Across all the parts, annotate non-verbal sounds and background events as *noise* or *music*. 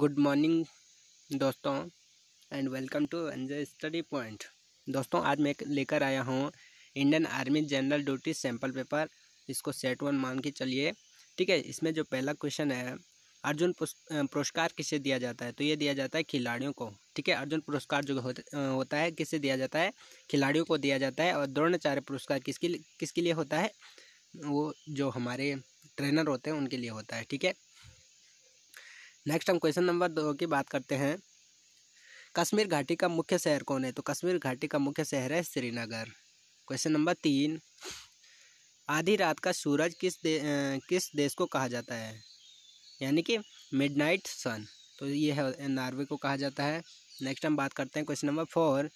good morning दोस्तों and welcome to NJ study point दोस्तों आज मैं लेकर आया हूँ Indian Army General Duty sample paper इसको सेट वन मान के चलिए ठीक है इसमें जो पहला क्वेश्चन है अर्जुन पुरस्कार किसे दिया जाता है तो ये दिया जाता है खिलाड़ियों को ठीक है अर्जुन पुरस्कार जो होता है किसे दिया जाता है खिलाड़ियों को दिया जाता है और द्रोणाचार्य पुरस्कार किसके किसके लिए होता है वो जो हमारे ट्रेनर होते हैं उनके लिए होता है ठीक है नेक्स्ट हम क्वेश्चन नंबर दो की बात करते हैं कश्मीर घाटी का मुख्य शहर कौन है तो कश्मीर घाटी का मुख्य शहर है श्रीनगर क्वेश्चन नंबर तीन आधी रात का सूरज किस दे, आ, किस देश को कहा जाता है यानी कि मिडनाइट सन तो ये है नॉर्वे को कहा जाता है नेक्स्ट हम बात करते हैं क्वेश्चन नंबर फोर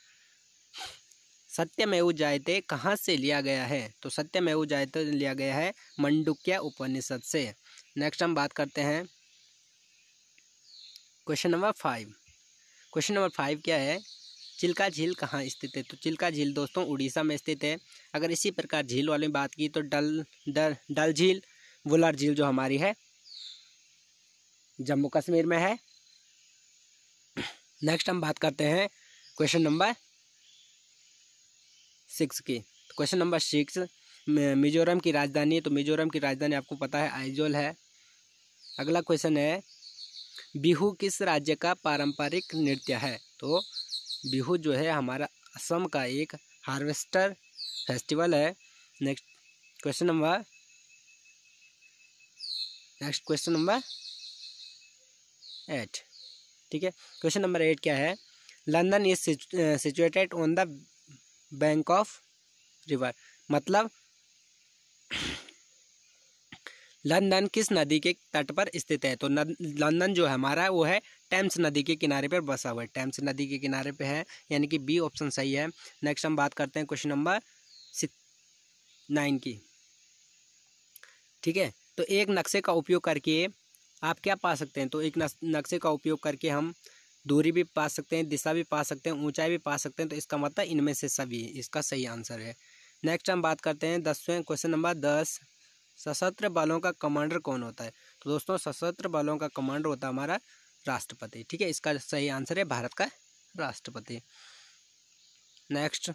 सत्यमेव जायते कहाँ से लिया गया है तो सत्यमेव जायते लिया गया है मंडुक्या उपनिषद से नेक्स्ट हम बात करते हैं question number five question number five क्या है चिल्का झील कहाँ स्थित है तो चिल्का झील दोस्तों उड़ीसा में स्थित है अगर इसी प्रकार झील वाले बात की तो डल डल डल झील वुलर झील जो हमारी है जम्मू कश्मीर में है नेक्स्ट हम बात करते हैं क्वेश्चन नंबर सिक्स की क्वेश्चन नंबर सिक्स मिजोरम की राजधानी तो मिजोरम की राजधानी आपको पता है आइजोल है अगला क्वेश्चन है बिहू किस राज्य का पारंपरिक नृत्य है तो बिहू जो है हमारा असम का एक हार्वेस्टर फेस्टिवल है next question number next question number eight ठीक है क्वेश्चन नंबर एट क्या है London is situated on the bank of river मतलब लंदन किस नदी के तट पर स्थित है तो लंदन जो है हमारा वो है टेम्स नदी के किनारे पर बसा हुआ है टेम्स नदी के किनारे पे है यानी कि बी ऑप्शन सही है नेक्स्ट हम बात करते हैं क्वेश्चन नंबर नाइन की ठीक है तो एक नक्शे का उपयोग करके आप क्या पा सकते हैं तो एक नक्शे का उपयोग करके हम दूरी भी पा सकते हैं दिशा भी पा सकते हैं ऊंचाई भी पा सकते हैं तो इसका मतलब इनमें से सभी इसका सही आंसर है नेक्स्ट हम बात करते हैं दसवें क्वेश्चन नंबर दस सशस्त्र बलों का कमांडर कौन होता है तो दोस्तों सशस्त्र बलों का कमांडर होता है हमारा राष्ट्रपति ठीक है इसका सही आंसर है भारत का राष्ट्रपति next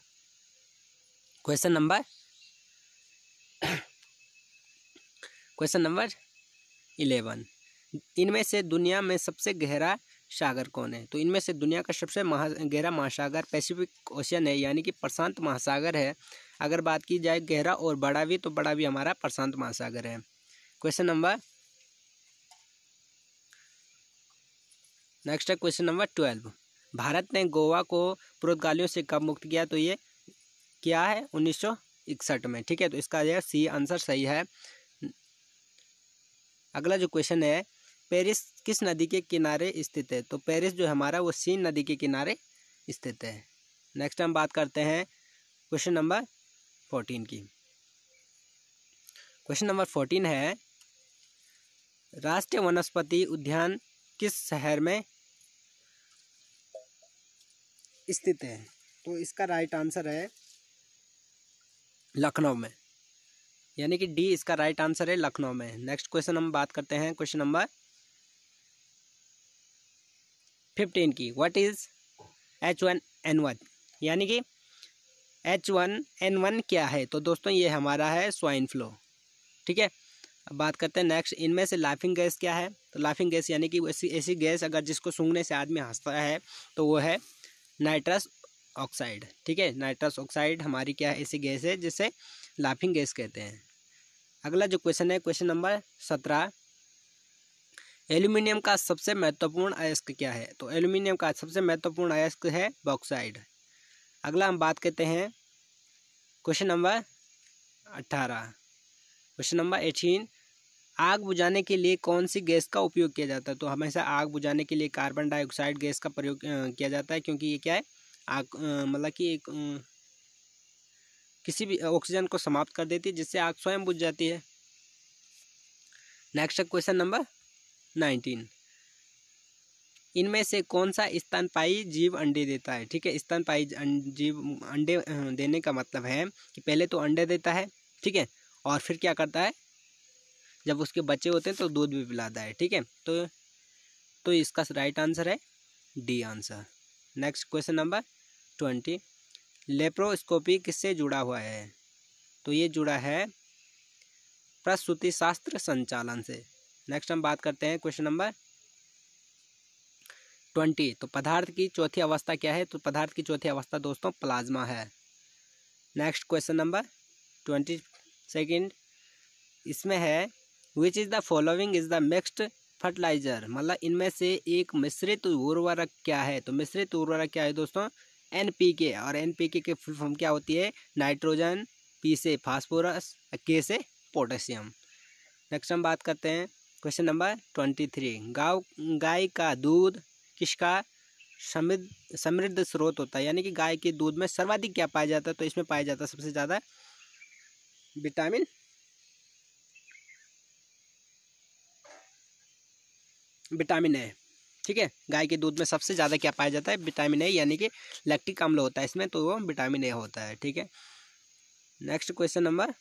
question number question number eleven इनमें से दुनिया में सबसे गहरा सागर कौन है तो इनमें से दुनिया का सबसे महा गहरा महासागर पैसिफिक ओशियन है यानी कि प्रशांत महासागर है अगर बात की जाए गहरा और बड़ा भी तो बड़ा भी हमारा प्रशांत महासागर है क्वेश्चन नंबर नेक्स्ट है क्वेश्चन नंबर ट्वेल्व भारत ने गोवा को पुर्तगालियों से कब मुक्त किया तो ये क्या है उन्नीस में ठीक है तो इसका यह सी आंसर सही है अगला जो क्वेश्चन है पेरिस किस नदी के किनारे स्थित है तो पेरिस जो हमारा वो सीन नदी के किनारे स्थित है नेक्स्ट हम बात करते हैं क्वेश्चन नंबर फोर्टीन की क्वेश्चन नंबर फोर्टीन है राष्ट्रीय वनस्पति उद्यान किस शहर में स्थित है तो इसका राइट आंसर है लखनऊ में यानी कि डी इसका राइट आंसर है लखनऊ में नेक्स्ट क्वेश्चन हम बात करते हैं क्वेश्चन नंबर फिफ्टीन की what is H one N one यानी कि एच वन एन वन क्या है तो दोस्तों ये हमारा है स्वाइन फ्लू ठीक है अब बात करते हैं नेक्स्ट इनमें से लाफिंग गैस क्या है तो लाफिंग गैस यानी कि ऐसी ऐसी गैस अगर जिसको सूंघने से आदमी हंसता है तो वो है नाइट्रस ऑक्साइड ठीक है नाइट्रस ऑक्साइड हमारी क्या ऐसी गैस है जिसे लाफिंग गैस कहते हैं अगला जो क्वेश्चन है क्वेश्चन नंबर सत्रह एल्यूमिनियम का सबसे महत्वपूर्ण अयस्क क्या है तो एल्यूमिनियम का सबसे महत्वपूर्ण अयस्क है बॉक्साइड अगला हम बात करते हैं क्वेश्चन नंबर अट्ठारह क्वेश्चन नंबर एटीन आग बुझाने के लिए कौन सी गैस का उपयोग किया जाता है तो हमेशा आग बुझाने के लिए कार्बन डाइऑक्साइड गैस का प्रयोग किया जाता है क्योंकि ये क्या है आग मतलब कि एक किसी भी ऑक्सीजन को समाप्त कर देती है जिससे आग स्वयं बुझ जाती है नेक्स्ट क्वेश्चन नंबर नाइनटीन इनमें से कौन सा स्तनपाई जीव अंडे देता है ठीक है स्तनपाई अं- जीव अंडे अं, देने का मतलब है कि पहले तो अंडे देता है ठीक है और फिर क्या करता है जब उसके बच्चे होते हैं तो दूध भी पिलाता है ठीक है तो तो इसका राइट आंसर है D answer next question number twenty laparoscopy किससे जुड़ा हुआ है तो ये जुड़ा है प्रसूति शास्त्र संचालन से नेक्स्ट हम बात करते हैं क्वेश्चन नंबर ट्वेंटी तो पदार्थ की चौथी अवस्था क्या है तो पदार्थ की चौथी अवस्था दोस्तों प्लाज्मा है next question number twenty second इसमें है which is the following is the mixed fertiliser मतलब इनमें से एक मिश्रित उर्वरक क्या है तो मिश्रित उर्वरक क्या है दोस्तों एन और एन के फुल फॉर्म क्या होती है नाइट्रोजन पी से फास्फोरस के से पोटेशियम नेक्स्ट हम बात करते हैं क्वेश्चन नंबर ट्वेंटी थ्री गाँव गाय का दूध किसका समृद्ध समृद्ध स्रोत होता है यानी कि गाय के दूध में सर्वाधिक क्या पाया जाता है तो इसमें पाया जाता है सबसे ज़्यादा विटामिन विटामिन ए ठीक है गाय के दूध में सबसे ज़्यादा क्या पाया जाता है विटामिन ए यानी कि लैक्टिक अम्ल होता है इसमें तो वो विटामिन ए होता है ठीक है next question number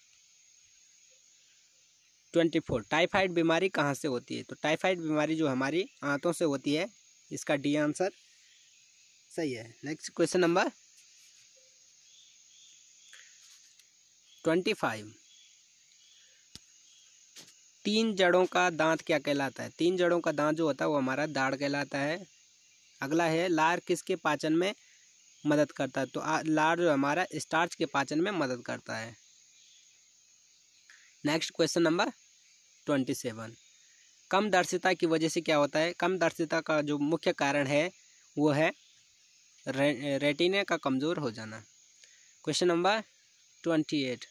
twenty four typhoid बीमारी कहाँ से होती है तो टाइफाइड बीमारी जो हमारी आंतों से होती है इसका डी आंसर सही है next question number twenty five तीन जड़ों का दांत क्या कहलाता है तीन जड़ों का दांत जो होता है वो हमारा दाढ़ कहलाता है अगला है लार किसके पाचन में मदद करता है तो लार जो हमारा स्टार्च के पाचन में मदद करता है next question number twenty seven कम दर्शिता की वजह से क्या होता है कम दर्शिता का जो मुख्य कारण है वो है रे, रेटिना का कमज़ोर हो जाना question number twenty eight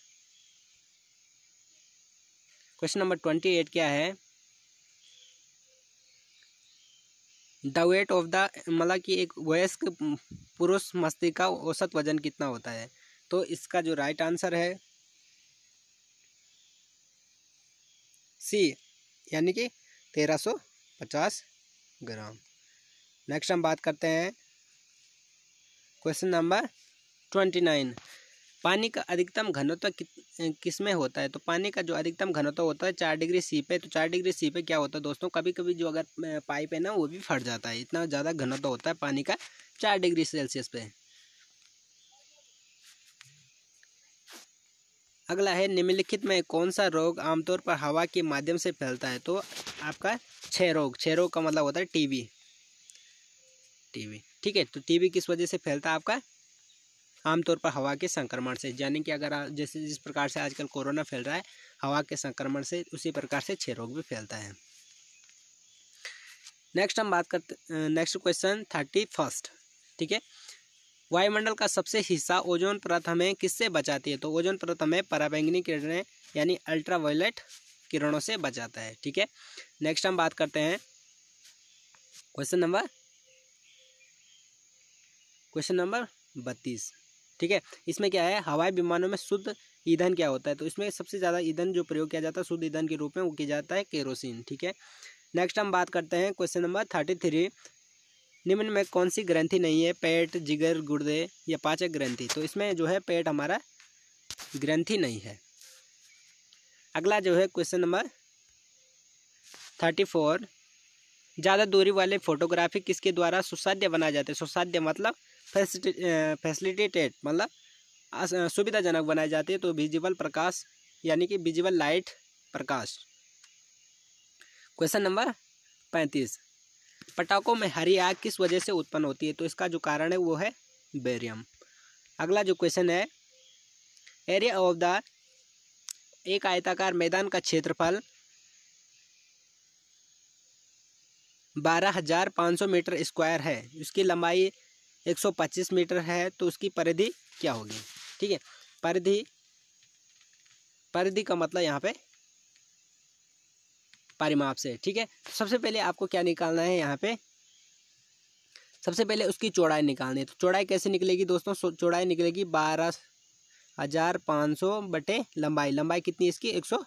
question number twenty eight क्या है द वेट ऑफ द मतलब कि एक वयस्क पुरुष मस्ती का औसत वजन कितना होता है तो इसका जो राइट आंसर है सी यानी कि तेरह सौ पचास ग्राम नेक्स्ट हम बात करते हैं क्वेश्चन नंबर ट्वेंटी नाइन पानी का अधिकतम घनत्व कि, किस में होता है तो पानी का जो अधिकतम घनत्व होता है चार डिग्री सी पे तो चार डिग्री सी पे क्या होता है दोस्तों कभी कभी जो अगर पाइप है ना वो भी फट जाता है इतना ज़्यादा घनत्व होता है पानी का चार डिग्री सेल्सियस पे अगला है निम्नलिखित में कौन सा रोग आमतौर पर हवा के माध्यम से फैलता है तो आपका क्षय रोग क्षय रोग का मतलब होता है टीबी टीबी ठीक है तो टीबी किस वजह से फैलता है आपका आमतौर पर हवा के संक्रमण से यानी कि अगर जैसे जिस प्रकार से आजकल कोरोना फैल रहा है हवा के संक्रमण से उसी प्रकार से क्षय रोग भी फैलता है नेक्स्ट हम बात करते नेक्स्ट क्वेश्चन थर्टी फर्स्ट ठीक है वायुमंडल का सबसे हिस्सा ओजोन परत हमें किससे बचाती है तो ओजोन परत हमें पराबैंगनी किरणें यानी अल्ट्रावायलेट किरणों से बचाता है ठीक है नेक्स्ट हम बात करते हैं क्वेश्चन नंबर क्वेश्चन नंबर बत्तीस ठीक है इसमें क्या है हवाई विमानों में शुद्ध ईंधन क्या होता है तो इसमें सबसे ज़्यादा ईंधन जो प्रयोग किया जाता है शुद्ध ईंधन के रूप में वो किया जाता है केरोसिन ठीक है नेक्स्ट हम बात करते हैं क्वेश्चन नंबर थर्टी थ्री निम्न में कौन सी ग्रंथि नहीं है पेट जिगर गुर्दे या पाचक ग्रंथि तो इसमें जो है पेट हमारा ग्रंथि नहीं है अगला जो है क्वेश्चन नंबर थर्टी फोर ज़्यादा दूरी वाले फोटोग्राफी किसके द्वारा सुसाध्य बनाए जाते हैं सुसाध्य मतलब फैसिलिटेटेड मतलब सुविधाजनक बनाए जाते हैं तो विजिबल प्रकाश यानी कि विजिबल लाइट प्रकाश क्वेश्चन नंबर पैंतीस पटाखों में हरी आग किस वजह से उत्पन्न होती है तो इसका जो कारण है वो है बेरियम अगला जो क्वेश्चन है एरिया ऑफ द एक आयताकार मैदान का क्षेत्रफल बारह हजार पाँच सौ मीटर स्क्वायर है उसकी लंबाई एक सौ पच्चीस मीटर है तो उसकी परिधि क्या होगी ठीक है परिधि परिधि का मतलब यहाँ पे परिमाप से ठीक है तो सबसे पहले आपको क्या निकालना है यहाँ पे सबसे पहले उसकी चौड़ाई निकालनी है तो चौड़ाई कैसे निकलेगी दोस्तों चौड़ाई निकलेगी बारह हज़ार पाँच सौ बटे लंबाई लंबाई कितनी इसकी एक सौ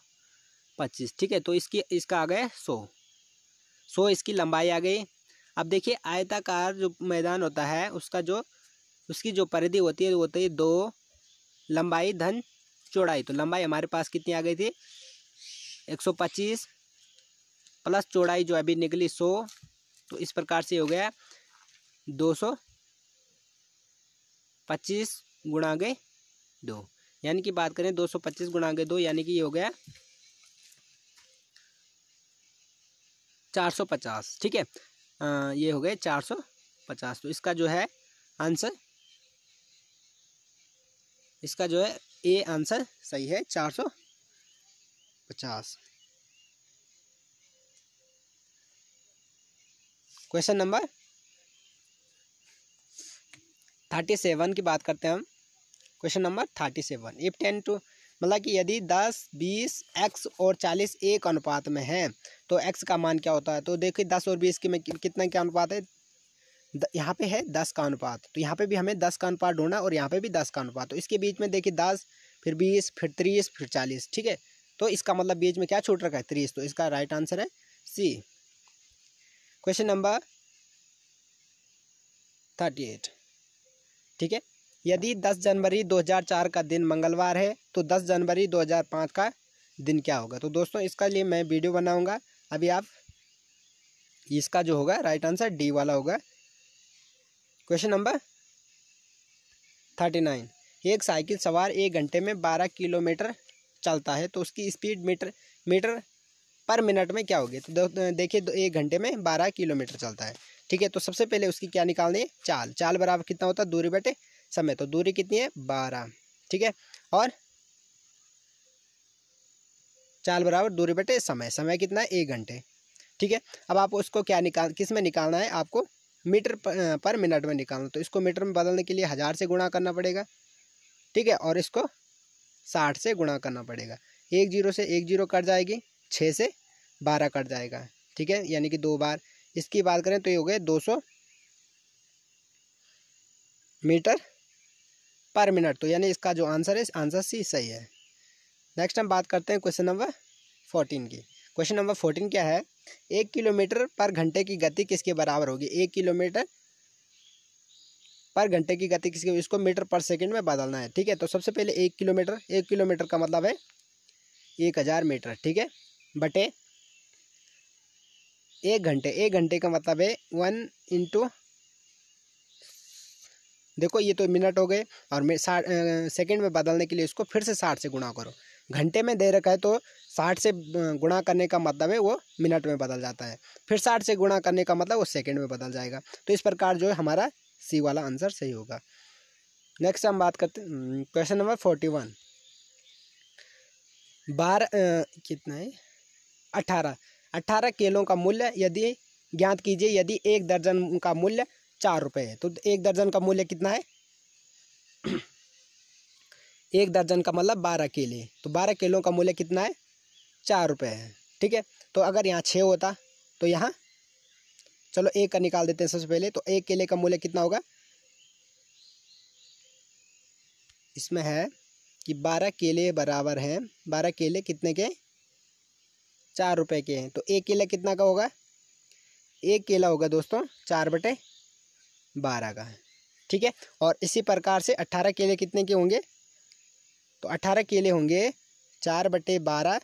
पच्चीस ठीक है तो इसकी इसका आ गया सौ सौ इसकी लंबाई आ गई अब देखिए आयताकार जो मैदान होता है उसका जो उसकी जो परिधि होती है वो होती है दो लंबाई धन चौड़ाई तो लंबाई हमारे पास कितनी आ गई थी एक सौ पच्चीस प्लस चौड़ाई जो अभी निकली सौ तो इस प्रकार से हो गया दो सौ पच्चीस गुणा गए दो यानी कि बात करें दो सौ पच्चीस गुणा गए दो यानी कि ये हो गया चार सौ पचास ठीक है ये हो गए चार सौ पचास तो इसका जो है आंसर इसका जो है ए आंसर सही है चार सौ पचास क्वेश्चन नंबर थर्टी सेवन की बात करते हैं हम question number thirty seven if ten two मतलब कि यदि दस बीस एक्स और चालीस एक अनुपात में है तो एक्स का मान क्या होता है तो देखिए दस और बीस के में कितना क्या अनुपात है यहाँ पे है दस का अनुपात तो यहाँ पे भी हमें दस का अनुपात ढूंढना और यहाँ पे भी दस का अनुपात तो इसके बीच में देखिए दस फिर बीस फिर तीस फिर चालीस ठीक है तो इसका मतलब बीच में क्या छूट रखा है तीस तो इसका राइट आंसर है C question number thirty eight ठीक है यदि दस जनवरी दो हज़ार चार का दिन मंगलवार है तो दस जनवरी दो हज़ार पाँच का दिन क्या होगा तो दोस्तों इसका लिए मैं वीडियो बनाऊंगा अभी आप इसका जो होगा राइट आंसर डी वाला होगा क्वेश्चन नंबर थर्टी नाइन एक साइकिल सवार एक घंटे में बारह किलोमीटर चलता है तो उसकी स्पीड मीटर मीटर पर मिनट में क्या होगी तो देखिए एक घंटे में बारह किलोमीटर चलता है ठीक है तो सबसे पहले उसकी क्या निकालनी है चाल चाल बराबर कितना होता है दूरी बटे समय तो दूरी कितनी है बारह ठीक है और चाल बराबर दूरी बटे समय समय कितना है एक घंटे ठीक है अब आप उसको क्या निकाल किस में निकालना है आपको मीटर पर, पर मिनट में निकालना तो इसको मीटर में बदलने के लिए हज़ार से गुणा करना पड़ेगा ठीक है और इसको साठ से गुणा करना पड़ेगा एक जीरो से एक जीरो कट जाएगी छः से बारह कट जाएगा ठीक है यानी कि दो बार इसकी बात करें तो ये हो गए दो सौ मीटर पर मिनट तो यानी इसका जो आंसर है आंसर सी सही है नेक्स्ट हम बात करते हैं क्वेश्चन नंबर फोर्टीन की क्वेश्चन नंबर फोर्टीन क्या है एक किलोमीटर पर घंटे की गति किसके बराबर होगी एक किलोमीटर पर घंटे की गति किसके इसको मीटर पर सेकंड में बदलना है ठीक है तो सबसे पहले एक किलोमीटर एक किलोमीटर का मतलब है एक हज़ार मीटर ठीक है बटे एक घंटे एक घंटे का मतलब है वन इंटू देखो ये तो मिनट हो गए और मैं साठ सेकेंड में बदलने के लिए इसको फिर से साठ से गुणा करो घंटे में दे रखा है तो साठ से गुणा करने का मतलब है वो मिनट में बदल जाता है फिर साठ से गुणा करने का मतलब वो सेकेंड में बदल जाएगा तो इस प्रकार जो है हमारा सी वाला आंसर सही होगा नेक्स्ट हम बात करते क्वेश्चन नंबर फोर्टी वन बारह कितना है अठारह अट्ठारह केलों का मूल्य यदि ज्ञात कीजिए यदि एक दर्जन का मूल्य चार रुपये है तो एक दर्जन का मूल्य कितना है *clears throat* एक दर्जन का मतलब बारह केले तो बारह केलों का मूल्य कितना है चार रुपये है ठीक है तो अगर यहाँ छः होता तो यहाँ चलो एक का निकाल देते हैं सबसे पहले तो एक केले का मूल्य कितना होगा इसमें है कि बारह केले बराबर हैं बारह केले कितने के चार रुपए के हैं तो एक केला कितना का होगा एक केला होगा दोस्तों चार बटे बारह का ठीक है और इसी प्रकार से अट्ठारह केले कितने के होंगे तो अट्ठारह केले होंगे चार बटे बारह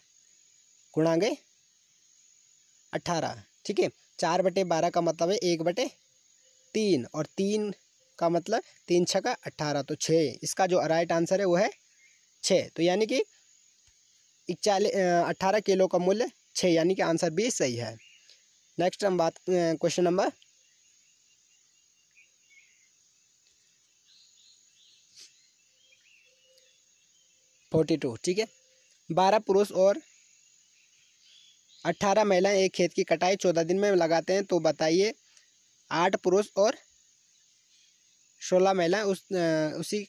गुणांगे अट्ठारह ठीक है चार बटे बारह का मतलब है एक बटे तीन और तीन का मतलब तीन छः का अट्ठारह तो छः इसका जो राइट आंसर है वो है छः तो यानी कि इकचालीस अट्ठारह किलो का मूल्य छः यानी कि आंसर बी सही है नेक्स्ट हम बात क्वेश्चन नंबर फोर्टी टू ठीक है बारह पुरुष और अट्ठारह महिलाएं एक खेत की कटाई चौदह दिन में लगाते हैं तो बताइए आठ पुरुष और सोलह महिलाएं उस उसी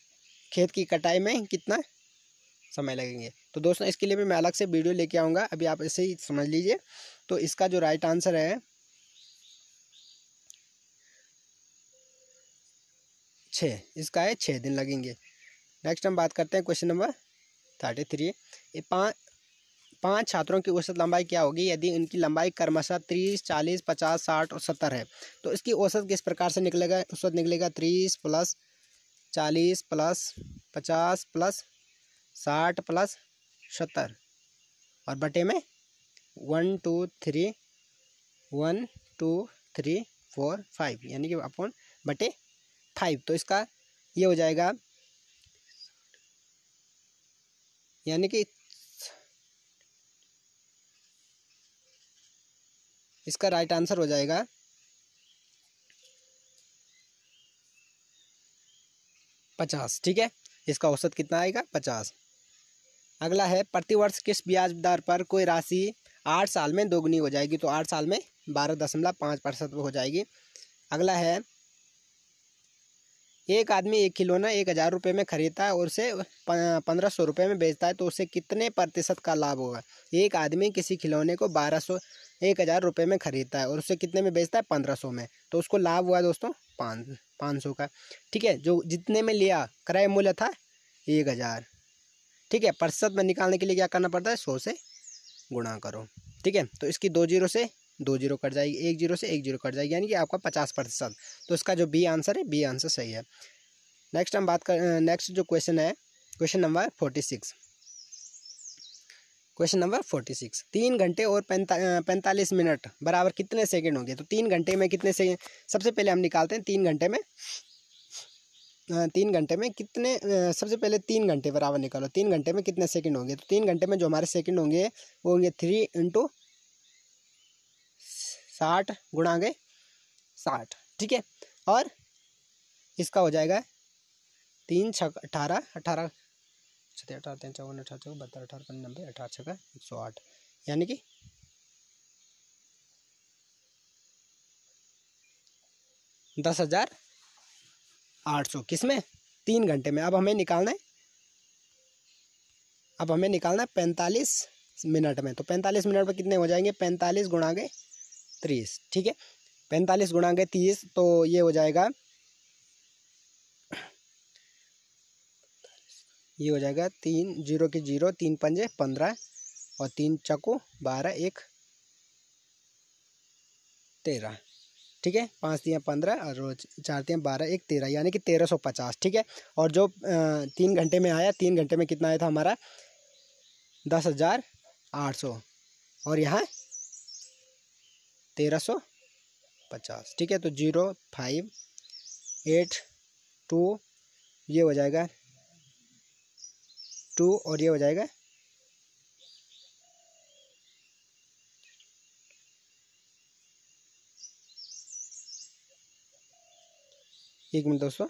खेत की कटाई में कितना समय लगेंगे तो दोस्तों इसके लिए भी मैं अलग से वीडियो लेके आऊँगा अभी आप इसे ही समझ लीजिए तो इसका जो राइट आंसर है छः इसका है छः दिन लगेंगे नेक्स्ट हम बात करते हैं क्वेश्चन नंबर थर्टी थ्री ये पाँच पाँच छात्रों की औसत लंबाई क्या होगी यदि इनकी लंबाई क्रमशः तीस चालीस पचास साठ और सत्तर है तो इसकी औसत किस प्रकार से निकलेगा औसत निकलेगा तीस प्लस चालीस प्लस पचास प्लस साठ प्लस सत्तर और बटे में one two three one two three four five यानी कि अपॉन बटे फाइव तो इसका ये हो जाएगा यानी कि इसका राइट आंसर हो जाएगा पचास ठीक है इसका औसत कितना आएगा पचास अगला है प्रतिवर्ष किस ब्याज दर पर कोई राशि आठ साल में दोगुनी हो जाएगी तो आठ साल में बारह दशमलव पाँच प्रतिशत हो जाएगी अगला है एक आदमी एक खिलौना एक हज़ार रुपये में खरीदता है और उसे पंद्रह सौ रुपये में बेचता है तो उसे कितने प्रतिशत का लाभ होगा एक आदमी किसी खिलौने को बारह सौ एक हज़ार रुपये में खरीदता है और उसे कितने में बेचता है पंद्रह सौ में तो उसको लाभ हुआ दोस्तों पाँच पाँच सौ का ठीक है जो जितने में लिया क्रय मूल्य था एक हज़ार ठीक है प्रतिशत में निकालने के लिए क्या करना पड़ता है सौ से गुणा करो ठीक है तो इसकी दो जीरो से दो जीरो कट जाएगी एक जीरो से एक जीरो कट जाएगी यानी कि आपका पचास प्रतिशत तो इसका जो बी आंसर है बी आंसर सही है नेक्स्ट हम बात कर नेक्स्ट जो क्वेश्चन है question number forty six question number forty six तीन घंटे और पैंता पैंतालीस मिनट बराबर कितने सेकंड होंगे तो तीन घंटे में कितने सेकेंड सबसे पहले हम निकालते हैं तीन घंटे में तीन घंटे में कितने सबसे पहले तीन घंटे बराबर निकालो तीन घंटे में कितने सेकंड होंगे तो तीन घंटे में जो हमारे सेकंड होंगे वो होंगे थ्री इंटू साठ गुणा गए साठ ठीक है और इसका हो जाएगा तीन छ अठारह अठारह छत्तीस अठारह तीन चौवन अठारह चौवन बहत्तर अठारह पन्नबे अठारह छः एक सौ आठ यानी कि दस हज़ार आठ सौ किस में तीन घंटे में अब हमें निकालना है अब हमें निकालना है पैंतालीस मिनट में तो पैंतालीस मिनट में कितने हो जाएंगे पैंतालीस गुणा गए तीस ठीक है पैंतालीस गुणा गए तीस तो ये हो जाएगा ये हो जाएगा तीन जीरो के जीरो तीन पंजे पंद्रह और तीन चको बारह एक तेरह ठीक है पाँच दिया पंद्रह और चार दिया बारह एक तेरह यानी कि तेरह सौ पचास ठीक है और जो तीन घंटे में आया तीन घंटे में कितना आया था हमारा दस हज़ार आठ सौ और यहाँ तेरह सौ पचास ठीक है तो जीरो फाइव एट टू ये हो जाएगा टू और ये हो जाएगा एक मिनट दोस्तों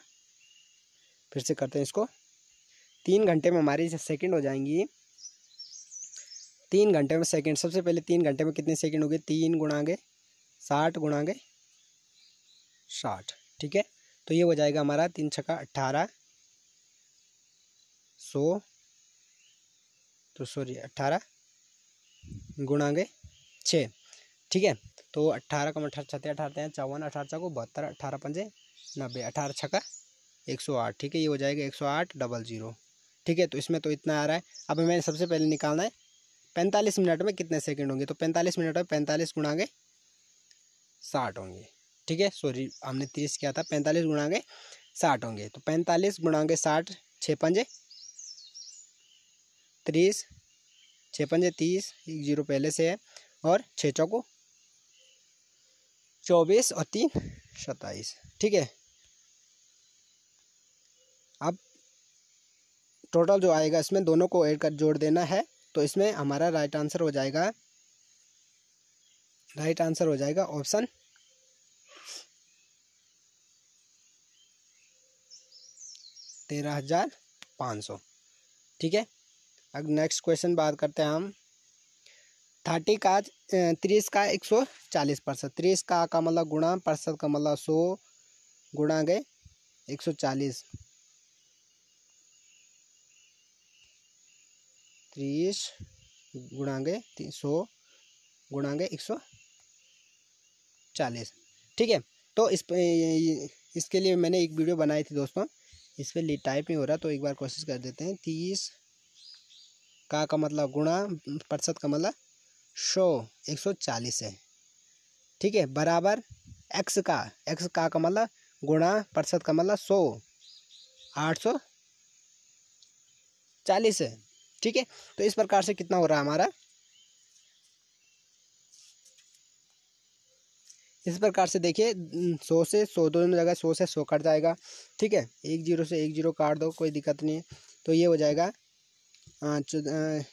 फिर से करते हैं इसको तीन घंटे में हमारी सेकंड हो जाएंगी तीन घंटे में सेकंड सबसे पहले तीन घंटे में कितने सेकंड हो गए तीन गुणागे साठ गुणागे साठ ठीक है तो ये हो जाएगा हमारा तीन छक्का अट्ठारह सौ तो सॉरी अट्ठारह गुणागे छः ठीक है तो अट्ठारह कम अठारह छत्तीस अठारह हैं चौवन अठारह चौको बहत्तर अठारह पंजे नब्बे अठारह छक्का एक सौ आठ ठीक है ये हो जाएगा एक सौ आठ डबल ज़ीरो ठीक है तो इसमें तो इतना आ रहा है अब हमें सबसे पहले निकालना है पैंतालीस मिनट में कितने सेकंड होंगे तो पैंतालीस मिनट में पैंतालीस गुणागे साठ होंगे ठीक है सॉरी हमने तीस किया था पैंतालीस गुणागे साठ होंगे तो पैंतालीस गुणागे साठ छः पंजे तीस छः पंजे तीस एक जीरो पहले से है और छः चौको चौबीस और तीन सत्ताईस ठीक है टोटल जो आएगा इसमें दोनों को ऐड कर जोड़ देना है तो इसमें हमारा राइट आंसर हो जाएगा राइट आंसर हो जाएगा ऑप्शन तेरह हजार पाँच सौ ठीक है अब नेक्स्ट क्वेश्चन बात करते हैं हम थर्टी का तीस का एक सौ चालीस परसेंट तीस का का मतलब गुणा परसेंट का मतलब सौ गुणा गए एक सौ चालीस तीस गुणांगे तीन सौ गुणांगे एक सौ चालीस ठीक है तो इस इसके लिए मैंने एक वीडियो बनाई थी दोस्तों इस पर टाइप नहीं हो रहा तो एक बार कोशिश कर देते हैं तीस का का मतलब गुणा प्रतिशत का मतलब सो एक सौ चालीस है ठीक है बराबर एक्स का एक्स का का मतलब गुणा प्रतिशत का मतलब सौ आठ सौ चालीस है ठीक है तो इस प्रकार से कितना हो रहा है हमारा इस प्रकार से देखिए सौ से सौ दोनों जगह सौ से सौ कट जाएगा ठीक है एक जीरो से एक जीरो काट दो कोई दिक्कत नहीं है तो ये हो जाएगा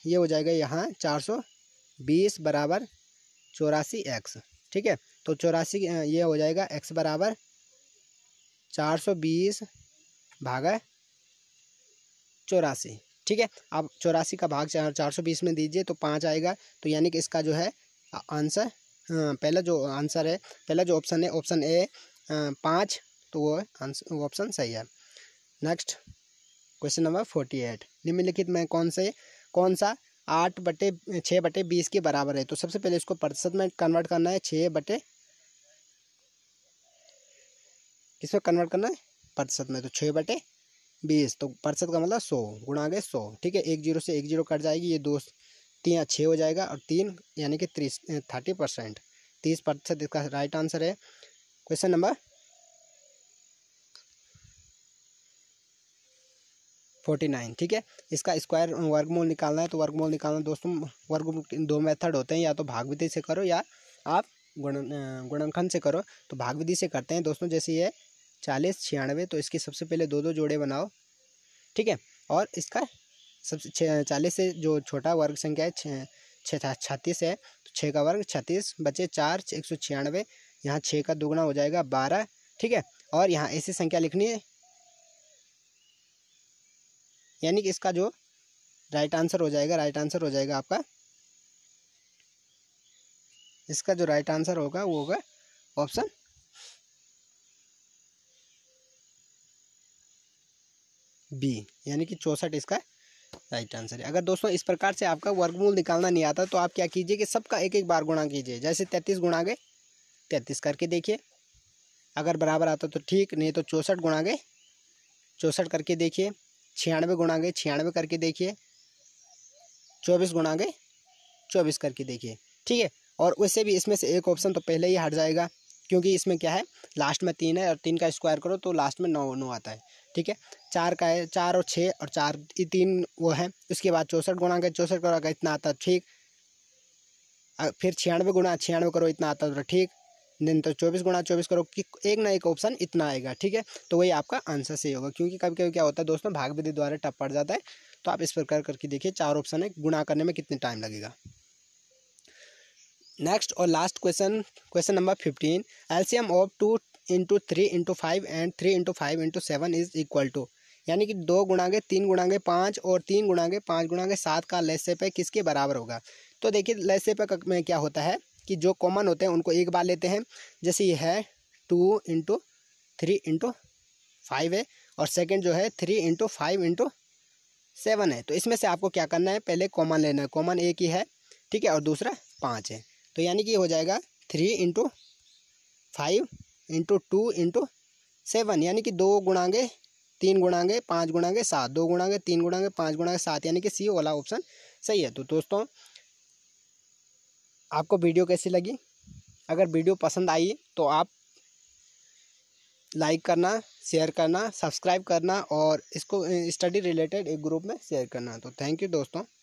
ये हो जाएगा यहाँ चार सौ बीस बराबर चौरासी एक्स ठीक है तो चौरासी ये हो जाएगा एक्स बराबर चार सौ बीस भागा चौरासी ठीक है आप चौरासी का भाग चार चार सौ बीस में दीजिए तो पाँच आएगा तो यानी कि इसका जो है आंसर पहला जो आंसर है पहला जो ऑप्शन है ऑप्शन ए पाँच तो वो आंसर वो ऑप्शन सही है next question number forty eight निम्नलिखित में कौन से कौन सा आठ बटे छः बटे बीस के बराबर है तो सबसे पहले इसको प्रतिशत में कन्वर्ट करना है छः बटे किस में कन्वर्ट करना है प्रतिशत में तो छः बटे बीस तो प्रतिशत का मतलब सौ गुणा गए सौ ठीक है एक जीरो से एक जीरो कट जाएगी ये दो तीन छः हो जाएगा और तीन यानी कि तीस थर्टी परसेंट तीस प्रतिशत इसका राइट आंसर है क्वेश्चन नंबर फोर्टी नाइन ठीक है इसका स्क्वायर वर्गमूल निकालना है तो वर्गमूल निकालना दोस्तों वर्ग दो मेथड होते हैं या तो भाग विधि से करो या आप गुणन गुणनखंड से करो तो भाग विधि से करते हैं दोस्तों जैसे ये चालीस छियानवे तो इसकी सबसे पहले दो दो जोड़े बनाओ ठीक है और इसका सबसे चालीस से जो छोटा वर्ग संख्या है छः छः छत्तीस है तो छः का वर्ग छत्तीस बचे चार एक सौ छियानवे यहाँ छः का दोगुना हो जाएगा बारह ठीक है और यहाँ ऐसी संख्या लिखनी है यानी कि इसका जो राइट आंसर हो जाएगा राइट आंसर हो जाएगा आपका इसका जो राइट आंसर होगा वो होगा ऑप्शन बी यानी कि चौंसठ इसका राइट आंसर है अगर दोस्तों इस प्रकार से आपका वर्गमूल निकालना नहीं आता तो आप क्या कीजिए कि सबका एक एक बार गुणा कीजिए जैसे तैंतीस गुणा गए तैंतीस करके देखिए अगर बराबर आता तो ठीक नहीं तो चौंसठ गुणा गए चौंसठ करके देखिए छियानवे गुणा गए छियानवे करके देखिए चौबीस गुणा गए चौबीस करके देखिए ठीक है और उससे भी इसमें से एक ऑप्शन तो पहले ही हट जाएगा क्योंकि इसमें क्या है लास्ट में तीन है और तीन का स्क्वायर करो तो लास्ट में नौ नौ आता है ठीक है चार का है चार और छः और चार ये तीन वो है उसके बाद चौंसठ गुणा का चौंसठ करो अगर इतना आता तो ठीक फिर छियानवे गुणा छियानवे करो इतना आता तो ठीक दिन तो चौबीस गुणा चौबीस करो कि एक ना एक ऑप्शन इतना आएगा ठीक है तो वही आपका आंसर सही होगा क्योंकि कभी कभी क्या होता है दोस्तों भाग विधि द्वारा टप पड़ जाता है तो आप इस प्रकार करके देखिए चार ऑप्शन है गुणा करने में कितने टाइम लगेगा नेक्स्ट और last question question number fifteen LCM of two into three into five and three into five into seven is equal to यानी कि दो गुणागे तीन गुणागे पाँच और तीन गुणागे पाँच गुणागे सात का लेसे पे किसके बराबर होगा तो देखिए पे में क्या होता है कि जो कॉमन होते हैं उनको एक बार लेते हैं जैसे ये है two into three into five है और सेकंड जो है three into five into seven है तो इसमें से आपको क्या करना है पहले कॉमन लेना है कॉमन एक ही है ठीक है और दूसरा पाँच है तो यानी कि हो जाएगा three into five into two into seven यानी कि दो गुणांगे तीन गुणांगे पाँच गुणांगे सात दो गुणांगे तीन गुणांगे पाँच गुणांगे सात यानी कि सी वाला ऑप्शन सही है तो दोस्तों आपको वीडियो कैसी लगी अगर वीडियो पसंद आई तो आप लाइक करना शेयर करना सब्सक्राइब करना और इसको स्टडी रिलेटेड एक ग्रुप में शेयर करना तो थैंक यू दोस्तों